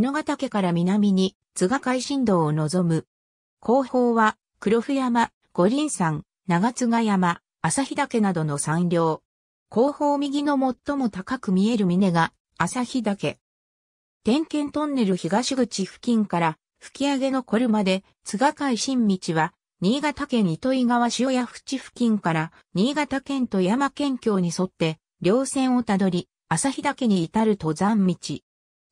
犬ヶ岳から南に津賀海新道を望む。後方は黒布山、五輪山、長津賀山、旭岳などの山稜。後方右の最も高く見える峰が旭岳。点検トンネル東口付近から吹上のこれまで津賀海新道は新潟県糸魚川塩屋淵付近から新潟県と山県境に沿って両線をたどり旭岳に至る登山道。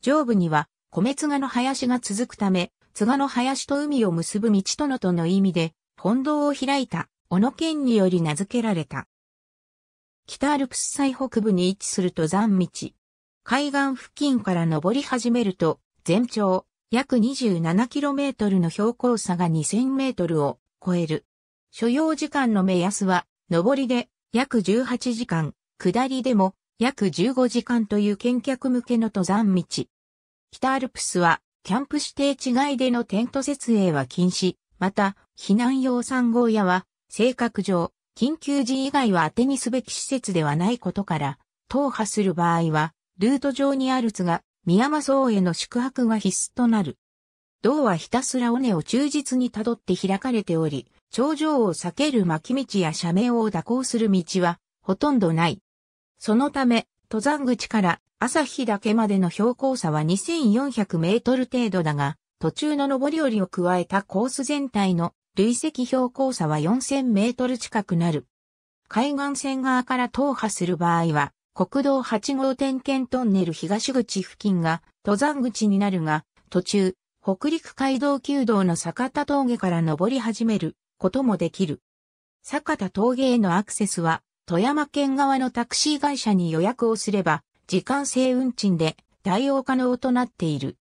上部には米津賀の林が続くため、津賀の林と海を結ぶ道とのとの意味で、本堂を開いた、小野県により名付けられた。北アルプス最北部に位置する登山道。海岸付近から登り始めると、全長約 27km の標高差が 2000m を超える。所要時間の目安は、上りで約18時間、下りでも約15時間という見客向けの登山道。北アルプスは、キャンプ指定地外でのテント設営は禁止、また、避難用3号屋は、性格上、緊急時以外は当てにすべき施設ではないことから、踏破する場合は、ルート上にあるつが、宮間荘への宿泊が必須となる。道はひたすら尾根を忠実にたどって開かれており、頂上を避ける巻き道や斜面を蛇行する道は、ほとんどない。そのため、登山口から朝日岳までの標高差は2400メートル程度だが、途中の上り下りを加えたコース全体の累積標高差は4000メートル近くなる。海岸線側から踏破する場合は、国道8号点検トンネル東口付近が登山口になるが、途中、北陸街道旧道の坂田峠から登り始めることもできる。坂田峠へのアクセスは富山県側のタクシー会社に予約をすれば、時間制運賃で対応可能となっている。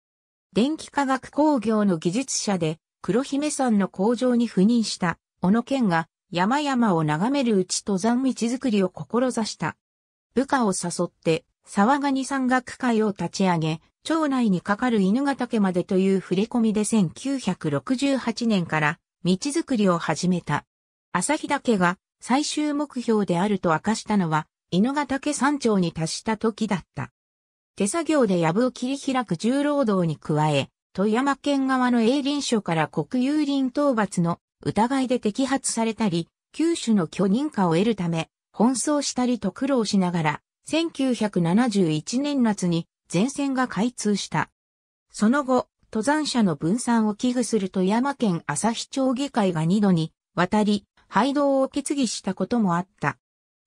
電気化学工業の技術者で、黒姫山の工場に赴任した、小野県が、山々を眺めるうち登山道づくりを志した。部下を誘って、沢谷山岳会を立ち上げ、町内にかかる犬ヶ岳までという触れ込みで1968年から道づくりを始めた。朝日岳が最終目標であると明かしたのは、犬ヶ岳山頂に達した時だった。手作業で藪を切り開く重労働に加え、富山県側の営林所から国有林討伐の疑いで摘発されたり、九州の許認可を得るため、奔走したりと苦労しながら、1971年夏に前線が開通した。その後、登山者の分散を危惧する富山県朝日町議会が2度に渡り、廃道を決議したこともあった。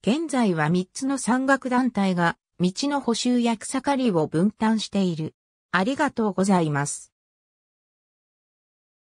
現在は3つの山岳団体が道の補修や草刈りを分担している。ありがとうございます。